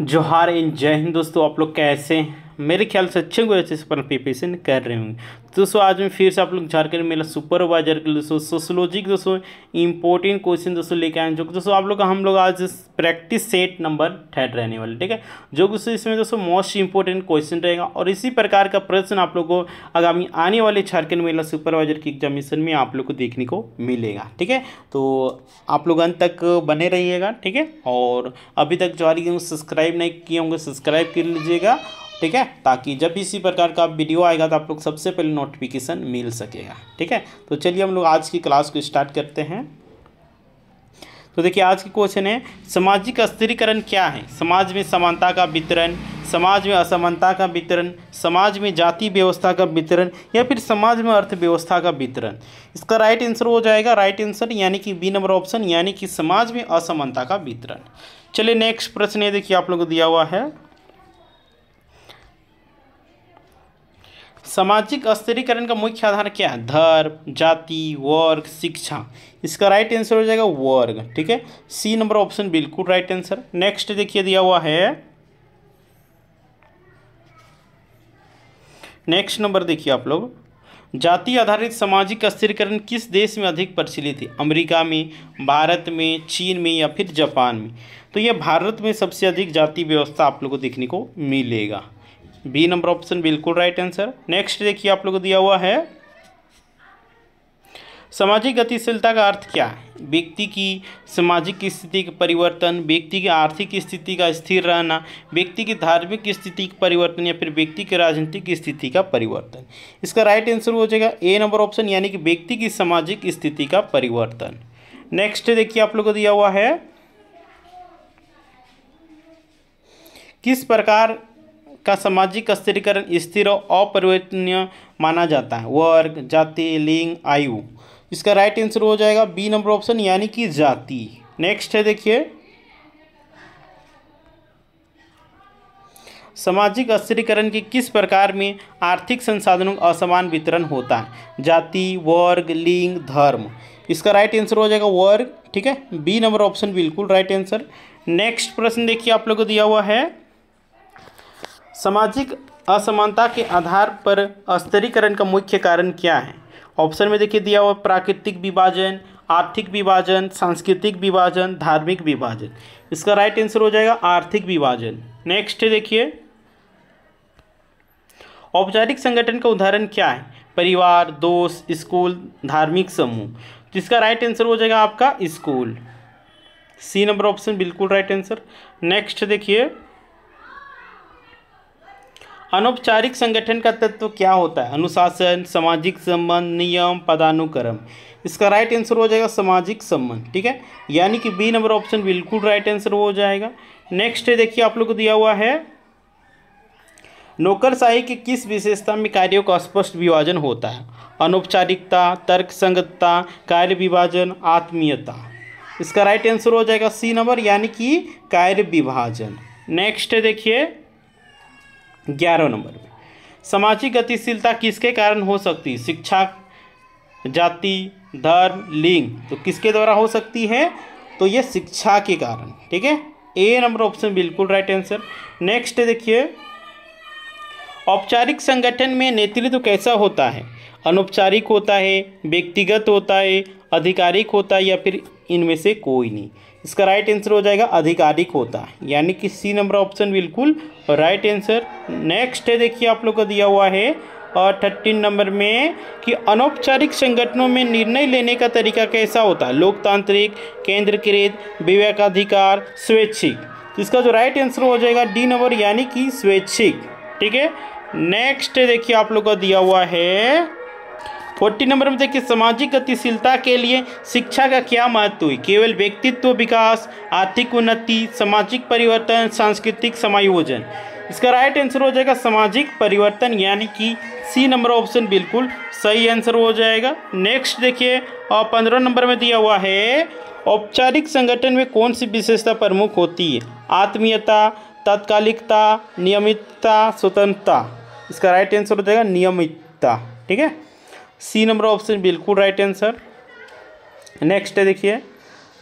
जोहार इन जय हिंद दोस्तों आप लोग कैसे हैं मेरे ख्याल से अच्छे को अच्छे से प्रिपरेशन कर रहे होंगे तो दोस्तों आज मैं फिर से आप लोग झारखंड मेला सुपरवाइजर के दोस्तों सोशोलॉजी के दोस्तों इंपॉर्टेंट क्वेश्चन दोस्तों लेके आए जो कि दोस्तों आप लोग हम लोग आज प्रैक्टिस सेट नंबर थर्ड रहने वाले ठीक है जो दोस्तों इसमें दोस्तों मोस्ट इंपॉर्टेंट क्वेश्चन रहेगा और इसी प्रकार का प्रश्न आप लोग को आगामी आने वाले झारखंड मेला सुपरवाइजर की एग्जामिनेशन में आप लोग को देखने को मिलेगा ठीक है तो आप लोग अंत तक बने रहिएगा ठीक है और अभी तक जो सब्सक्राइब नहीं किए होंगे सब्सक्राइब कर लीजिएगा ठीक है ताकि जब भी इसी प्रकार का वीडियो आएगा तो आप लोग सबसे पहले नोटिफिकेशन मिल सकेगा ठीक है तो चलिए हम लोग आज की क्लास को स्टार्ट करते हैं तो देखिए आज की क्वेश्चन है सामाजिक स्थिरीकरण क्या है समाज में समानता का वितरण समाज में असमानता का वितरण समाज में जाति व्यवस्था का वितरण या फिर समाज में अर्थव्यवस्था का वितरण इसका राइट आंसर हो जाएगा राइट आंसर यानी कि बी नंबर ऑप्शन यानी कि समाज में असमानता का वितरण चलिए नेक्स्ट प्रश्न ये देखिए आप लोगों को दिया हुआ है सामाजिक स्तरीकरण का मुख्य आधार क्या है धर्म जाति वर्ग शिक्षा इसका राइट आंसर हो जाएगा वर्ग ठीक है सी नंबर ऑप्शन बिल्कुल राइट आंसर नेक्स्ट देखिए दिया हुआ है नेक्स्ट नंबर देखिए आप लोग जाति आधारित सामाजिक स्थिरीकरण किस देश में अधिक प्रचलित है अमेरिका में भारत में चीन में या फिर जापान में तो यह भारत में सबसे अधिक जाति व्यवस्था आप लोग को देखने को मिलेगा बी नंबर ऑप्शन बिल्कुल राइट आंसर नेक्स्ट देखिए आप लोग को दिया हुआ है सामाजिक गतिशीलता का अर्थ क्या है व्यक्ति की सामाजिक स्थिति का परिवर्तन व्यक्ति की आर्थिक स्थिति का स्थिर रहना व्यक्ति की धार्मिक स्थिति के परिवर्तन या फिर व्यक्ति की राजनीतिक स्थिति का परिवर्तन इसका राइट आंसर हो जाएगा ए नंबर ऑप्शन यानी कि व्यक्ति की सामाजिक स्थिति का परिवर्तन नेक्स्ट देखिए आप लोग को दिया हुआ है किस प्रकार का सामाजिक स्थिरीकरण स्थिर और अपरिवर्तनीय माना जाता है वर्ग जाति लिंग आयु इसका राइट आंसर हो जाएगा बी नंबर ऑप्शन यानी कि जाति नेक्स्ट है देखिए सामाजिक स्थिरीकरण के किस प्रकार में आर्थिक संसाधनों का असमान वितरण होता है जाति वर्ग लिंग धर्म इसका राइट आंसर हो जाएगा वर्ग ठीक है बी नंबर ऑप्शन बिल्कुल राइट आंसर नेक्स्ट प्रश्न देखिए आप लोग को दिया हुआ है सामाजिक असमानता के आधार पर स्तरीकरण का मुख्य कारण क्या है ऑप्शन में देखिए दिया हुआ प्राकृतिक विभाजन आर्थिक विभाजन सांस्कृतिक विभाजन धार्मिक विभाजन इसका राइट आंसर हो जाएगा आर्थिक विभाजन नेक्स्ट देखिए औपचारिक संगठन का उदाहरण क्या है परिवार दोस्त स्कूल धार्मिक समूह इसका राइट आंसर हो जाएगा आपका स्कूल सी नंबर ऑप्शन बिल्कुल राइट आंसर नेक्स्ट देखिए अनौपचारिक संगठन का तत्व क्या होता है अनुशासन सामाजिक संबंध नियम पदानुक्रम इसका राइट आंसर हो जाएगा सामाजिक संबंध ठीक है यानी कि बी नंबर ऑप्शन बिल्कुल राइट आंसर हो जाएगा नेक्स्ट देखिए आप लोग को दिया हुआ है नौकरशाही की किस विशेषता में कार्यों का स्पष्ट विभाजन होता है अनौपचारिकता तर्क संगतता कार्य विभाजन आत्मीयता इसका राइट आंसर हो जाएगा सी नंबर यानी कि कार्य विभाजन नेक्स्ट देखिए ग्यारह नंबर में सामाजिक गतिशीलता किसके कारण हो सकती है शिक्षा जाति धर्म लिंग तो किसके द्वारा हो सकती है तो ये शिक्षा के कारण ठीक है ए नंबर ऑप्शन बिल्कुल राइट आंसर नेक्स्ट देखिए औपचारिक संगठन में नेतृत्व कैसा होता है अनौपचारिक होता है व्यक्तिगत होता है आधिकारिक होता है या फिर इनमें से कोई नहीं इसका राइट आंसर हो जाएगा आधिकारिक होता है यानी कि सी नंबर ऑप्शन बिल्कुल राइट आंसर नेक्स्ट है देखिए आप लोग का दिया हुआ है और थर्टीन नंबर में कि अनौपचारिक संगठनों में निर्णय लेने का तरीका कैसा होता है लोकतांत्रिक केंद्रकृत विवेकाधिकार स्वैच्छिक तो इसका जो राइट आंसर हो जाएगा डी नंबर यानी कि स्वैच्छिक ठीक है नेक्स्ट देखिए आप लोग का दिया हुआ है फोर्टी नंबर में देखिए सामाजिक गतिशीलता के लिए शिक्षा का क्या महत्व है केवल व्यक्तित्व विकास आर्थिक उन्नति सामाजिक परिवर्तन सांस्कृतिक समायोजन इसका राइट आंसर हो जाएगा सामाजिक परिवर्तन यानी कि सी नंबर ऑप्शन बिल्कुल सही आंसर हो जाएगा नेक्स्ट देखिए और पंद्रह नंबर में दिया हुआ है औपचारिक संगठन में कौन सी विशेषता प्रमुख होती है आत्मीयता तात्कालिकता नियमितता स्वतंत्रता इसका राइट आंसर हो जाएगा नियमितता ठीक है सी नंबर ऑप्शन बिल्कुल राइट आंसर नेक्स्ट है देखिए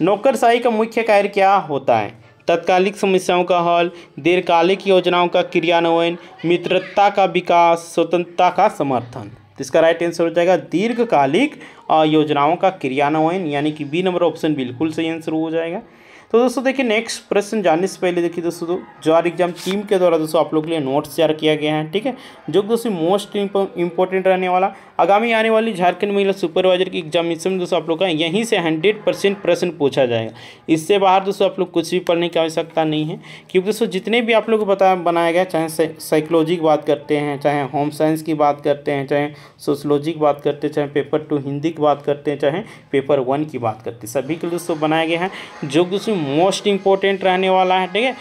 नौकरशाही का मुख्य कार्य क्या होता है तत्कालिक समस्याओं का हल दीर्घकालिक योजनाओं का क्रियान्वयन मित्रता का विकास स्वतंत्रता का समर्थन तो इसका राइट आंसर हो जाएगा दीर्घकालिक योजनाओं का क्रियान्वयन यानी कि बी नंबर ऑप्शन बिल्कुल सही आंसर हो जाएगा तो दोस्तों देखिए नेक्स्ट प्रश्न जानने से पहले देखिए दोस्तों तो जो आर एग्जाम टीम के द्वारा दोस्तों आप लोग के लिए नोट्स तैयार किया गया है ठीक है जो दोस्तों मोस्ट इंपॉर्टेंट रहने वाला आगामी आने वाली झारखंड महिला सुपरवाइजर की एग्जामिनेशन में दोस्तों आप लोग का यहीं से हंड्रेड परसेंट प्रश्न पूछा जाएगा इससे बाहर दोस्तों आप लोग कुछ भी पढ़ने की आवश्यकता नहीं है क्योंकि दोस्तों जितने भी आप लोग को बताया बनाया गया चाहे साइकोलॉजी की बात करते हैं चाहे होम साइंस की बात करते हैं चाहे सोशलॉजी की बात करते हैं चाहे पेपर टू हिंदी की बात करते हैं चाहे पेपर वन की बात करते हैं सभी के दोस्तों बनाया गया है जो दोस्तों मोस्ट इम्पोर्टेंट रहने वाला है ठीक है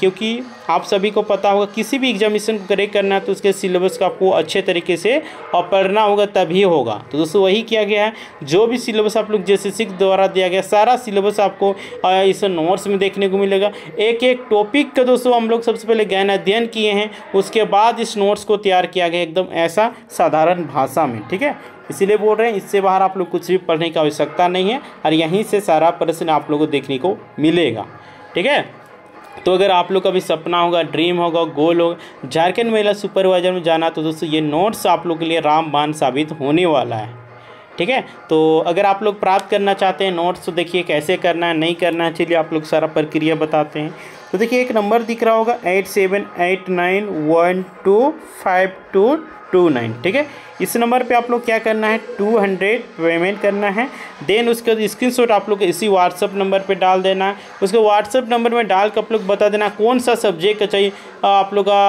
क्योंकि आप सभी को पता होगा किसी भी एग्जामिनेशन को करेक्ट करना है तो उसके सिलेबस को आपको अच्छे तरीके से और पढ़ना होगा तभी होगा तो दोस्तों वही किया गया है जो भी सिलेबस आप लोग जैसे सिख द्वारा दिया गया सारा सिलेबस आपको इस नोट्स में देखने को मिलेगा एक एक टॉपिक का दोस्तों हम लोग सबसे पहले ज्ञान अध्ययन किए हैं उसके बाद इस नोट्स को तैयार किया गया एकदम ऐसा साधारण भाषा में ठीक है इसीलिए बोल रहे हैं इससे बाहर आप लोग कुछ भी पढ़ने की आवश्यकता नहीं है और यहीं से सारा प्रश्न आप लोगों को देखने को मिलेगा ठीक है तो अगर आप लोग का भी सपना होगा ड्रीम होगा गोल होगा झारखंड महिला सुपरवाइजर में जाना तो दोस्तों ये नोट्स आप लोग के लिए रामबान साबित होने वाला है ठीक है तो अगर आप लोग प्राप्त करना चाहते हैं नोट्स तो देखिए कैसे करना है नहीं करना है चलिए आप लोग सारा प्रक्रिया बताते हैं तो देखिए एक नंबर दिख रहा होगा eight seven eight nine one two five two two nine ठीक है इस नंबर पे आप लोग क्या करना है टू हंड्रेड पेमेंट करना है देन उसके बाद स्क्रीन आप लोग इसी व्हाट्सअप नंबर पे डाल देना है उसके व्हाट्सअप नंबर में डाल के आप लोग बता देना कौन सा सब्जेक्ट चाहिए आप लोग का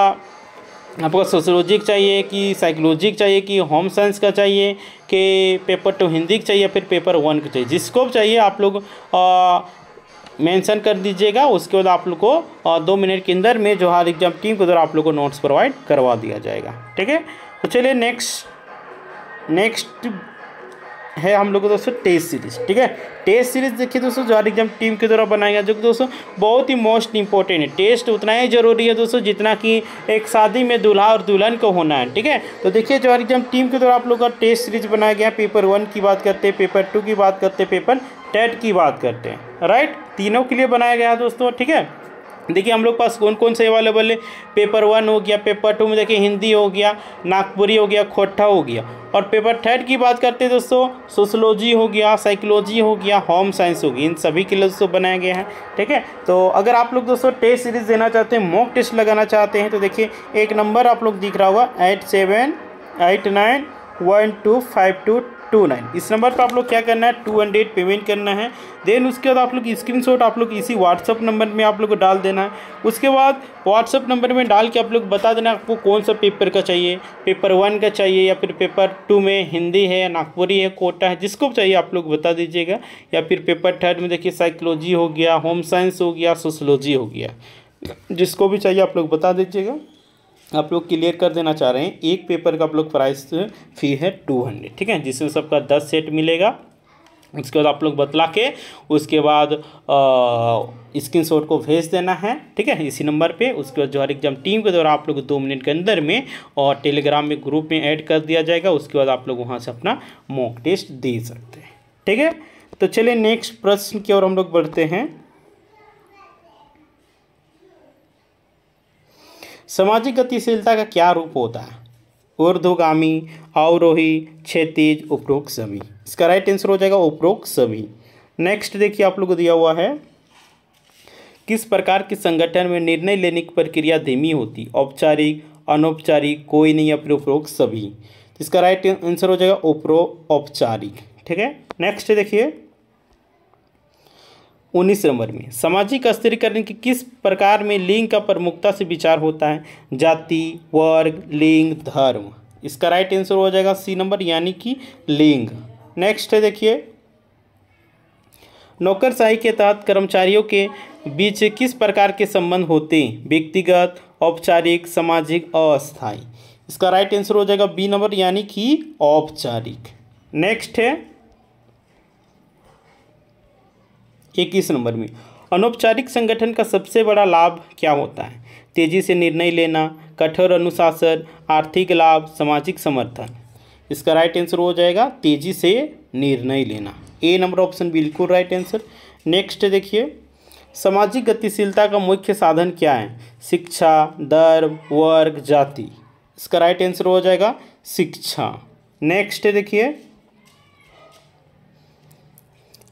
आपको सोशोलॉजिक चाहिए कि साइकोलॉजिक चाहिए कि होम साइंस का चाहिए कि पेपर टू हिंदी का चाहिए या फिर पेपर वन का चाहिए जिसको चाहिए आप लोग मेंशन कर दीजिएगा उसके बाद आप लोग को दो मिनट के अंदर में जोहार एग्जाम टीम के द्वारा आप लोग को नोट्स प्रोवाइड करवा दिया जाएगा ठीक है तो चलिए नेक्स्ट नेक्स्ट है हम लोग दोस्तों टेस्ट सीरीज ठीक है टेस्ट सीरीज देखिए दोस्तों जोहार एग्जाम टीम के द्वारा बनाया गया जो कि दोस्तों बहुत ही मोस्ट इंपॉर्टेंट है टेस्ट उतना ही जरूरी है दोस्तों जितना कि एक शादी में दूल्हा और दुल्हन को होना है ठीक है तो देखिए हर एग्जाम टीम के द्वारा आप लोग का टेस्ट सीरीज बनाया गया पेपर वन की बात करते हैं पेपर टू की बात करते हैं पेपर टेट की बात करते हैं राइट तीनों के लिए बनाया गया है दोस्तों ठीक है देखिए हम लोग पास कौन कौन से अवेलेबल है पेपर वन हो गया पेपर टू में देखिए हिंदी हो गया नागपुरी हो गया खोटा हो गया और पेपर थर्ड की बात करते हैं दोस्तों सोशोलॉजी हो गया साइकोलॉजी हो गया होम साइंस हो इन सभी के लिए दोस्तों बनाया गया है ठीक है तो अगर आप लोग दोस्तों टेस्ट सीरीज देना चाहते हैं मॉक टेस्ट लगाना चाहते हैं तो देखिए एक नंबर आप लोग दिख रहा होगा eight seven eight nine one two five two two nine इस नंबर पर आप लोग क्या करना है टू हंड्रेड पेमेंट करना है देन उसके बाद आप लोग स्क्रीनशॉट आप लोग इसी व्हाट्सअप नंबर में आप लोग को डाल देना है उसके बाद व्हाट्सअप नंबर में डाल के आप लोग बता देना आपको कौन सा पेपर का चाहिए पेपर वन का चाहिए या फिर पेपर टू में हिंदी है नागपुरी है कोटा है जिसको चाहिए आप लोग बता दीजिएगा या फिर पेपर थर्ड में देखिए साइकोलॉजी हो गया होम साइंस हो गया सोशलॉजी हो गया जिसको भी चाहिए आप लोग बता दीजिएगा आप लोग क्लियर कर देना चाह रहे हैं एक पेपर का आप लोग प्राइस फी है टू हंड्रेड ठीक है जिसमें सबका दस सेट मिलेगा उसके बाद आप लोग बतला के उसके बाद स्क्रीन शॉट को भेज देना है ठीक है इसी नंबर पे उसके बाद जो हर एग्जाम टीम के द्वारा आप लोग दो मिनट के अंदर में और टेलीग्राम में ग्रुप में ऐड कर दिया जाएगा उसके बाद आप लोग वहाँ से अपना मॉक टेस्ट दे सकते हैं ठीक है तो चलिए नेक्स्ट प्रश्न की ओर हम लोग बढ़ते हैं सामाजिक गतिशीलता का क्या रूप होता है ऊर्धगामी अवरोही क्षेत्रीज उपरोक्त सभी इसका राइट आंसर हो जाएगा उपरोक्त सभी नेक्स्ट देखिए आप लोग को दिया हुआ है किस प्रकार के संगठन में निर्णय लेने की प्रक्रिया धीमी होती औपचारिक अनौपचारिक कोई नहीं अपने उपरोक्त सभी इसका राइट आंसर हो जाएगा उपरो औपचारिक ठीक है नेक्स्ट देखिए उन्नीस नंबर में सामाजिक स्थिरीकरण के किस प्रकार में लिंग का प्रमुखता से विचार होता है जाति वर्ग लिंग धर्म इसका राइट आंसर हो जाएगा सी नंबर यानी कि लिंग नेक्स्ट है देखिए नौकरशाही के तहत कर्मचारियों के बीच किस प्रकार के संबंध होते हैं व्यक्तिगत औपचारिक सामाजिक अस्थायी इसका राइट आंसर हो जाएगा बी नंबर यानी कि औपचारिक नेक्स्ट है इक्कीस नंबर में अनौपचारिक संगठन का सबसे बड़ा लाभ क्या होता है तेजी से निर्णय लेना कठोर अनुशासन आर्थिक लाभ सामाजिक समर्थन इसका राइट आंसर हो जाएगा तेजी से निर्णय लेना ए नंबर ऑप्शन बिल्कुल राइट आंसर नेक्स्ट देखिए सामाजिक गतिशीलता का मुख्य साधन क्या है शिक्षा धर्म वर्ग जाति इसका राइट आंसर हो जाएगा शिक्षा नेक्स्ट देखिए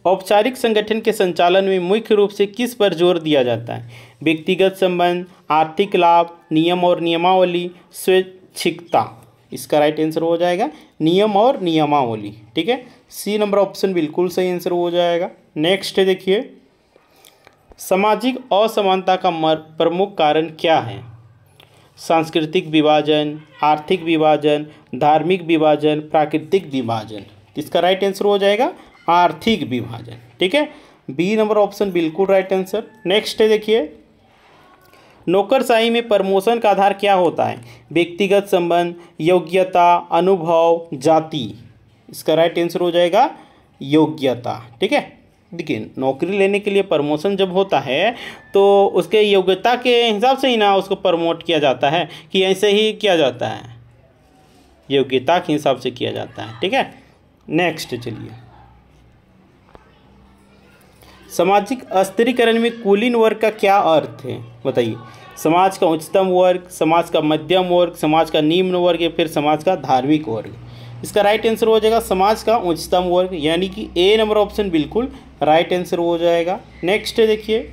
औपचारिक संगठन के संचालन में मुख्य रूप से किस पर जोर दिया जाता है व्यक्तिगत संबंध आर्थिक लाभ नियम और नियमावली स्वैच्छिकता इसका राइट आंसर हो जाएगा नियम और नियमावली ठीक है सी नंबर ऑप्शन बिल्कुल सही आंसर हो जाएगा नेक्स्ट देखिए सामाजिक असमानता का प्रमुख कारण क्या है सांस्कृतिक विभाजन आर्थिक विभाजन धार्मिक विभाजन प्राकृतिक विभाजन इसका राइट आंसर हो जाएगा आर्थिक विभाजन ठीक है बी नंबर ऑप्शन बिल्कुल राइट आंसर नेक्स्ट है देखिए नौकरशाही में प्रमोशन का आधार क्या होता है व्यक्तिगत संबंध योग्यता अनुभव जाति इसका राइट आंसर हो जाएगा योग्यता ठीक है देखिए नौकरी लेने के लिए प्रमोशन जब होता है तो उसके योग्यता के हिसाब से ही ना उसको प्रमोट किया जाता है कि ऐसे ही किया जाता है योग्यता के हिसाब से किया जाता है ठीक है नेक्स्ट चलिए सामाजिक स्त्रीकरण में कुलीन वर्ग का क्या अर्थ है बताइए समाज का उच्चतम वर्ग समाज का मध्यम वर्ग समाज का निम्न वर्ग या फिर समाज का धार्मिक वर्ग इसका राइट आंसर हो जाएगा समाज का उच्चतम वर्ग यानी कि ए नंबर ऑप्शन बिल्कुल राइट आंसर हो जाएगा नेक्स्ट देखिए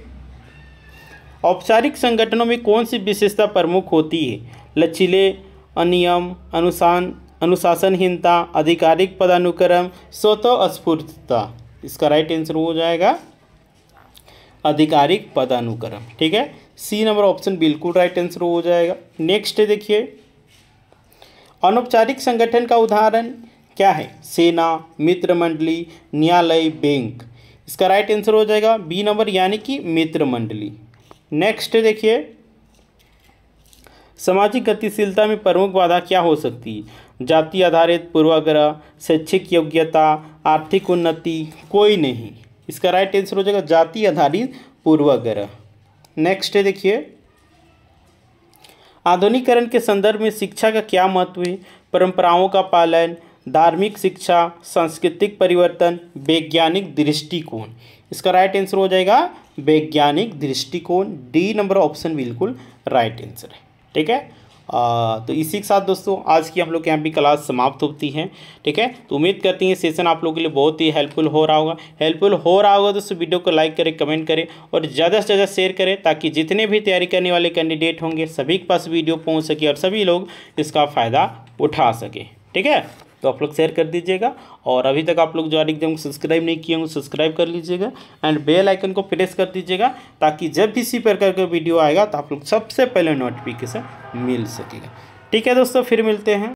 औपचारिक संगठनों में कौन सी विशेषता प्रमुख होती है लचीले अनियम अनुसान अनुशासनहीनता आधिकारिक पदानुक्रम स्वतः स्फूर्तता इसका राइट आंसर हो जाएगा आधिकारिक पदानुक्रम ठीक है सी नंबर ऑप्शन बिल्कुल राइट आंसर हो जाएगा नेक्स्ट देखिए अनौपचारिक संगठन का उदाहरण क्या है सेना मित्र मंडली न्यायालय बैंक इसका राइट आंसर हो जाएगा बी नंबर यानी कि मित्र मंडली नेक्स्ट देखिए सामाजिक गतिशीलता में प्रमुख बाधा क्या हो सकती है जाति आधारित पूर्वाग्रह शैक्षिक योग्यता आर्थिक उन्नति कोई नहीं इसका राइट आंसर हो जाएगा जाति आधारित पूर्वाग्रह नेक्स्ट है देखिए आधुनिकरण के संदर्भ में शिक्षा का क्या महत्व है परंपराओं का पालन धार्मिक शिक्षा सांस्कृतिक परिवर्तन वैज्ञानिक दृष्टिकोण इसका राइट आंसर हो जाएगा वैज्ञानिक दृष्टिकोण डी नंबर ऑप्शन बिल्कुल राइट आंसर है ठीक है आ, तो इसी के साथ दोस्तों आज की हम लोग के यहाँ भी क्लास समाप्त होती है ठीक है तो उम्मीद करती हैं सेशन आप लोगों के लिए बहुत ही हेल्पफुल हो रहा होगा हेल्पफुल हो रहा होगा दोस्तों वीडियो को लाइक करें कमेंट करें और ज़्यादा से ज़्यादा शेयर करें ताकि जितने भी तैयारी करने वाले कैंडिडेट होंगे सभी के पास वीडियो पहुँच सके और सभी लोग इसका फ़ायदा उठा सके ठीक है तो आप लोग शेयर कर दीजिएगा और अभी तक आप लोग जो आरिक को सब्सक्राइब नहीं किए होंगे सब्सक्राइब कर लीजिएगा एंड बेल आइकन को प्रेस कर दीजिएगा ताकि जब भी इसी प्रकार का वीडियो आएगा तो आप लोग सबसे पहले नोटिफिकेशन मिल सकेगा ठीक है दोस्तों फिर मिलते हैं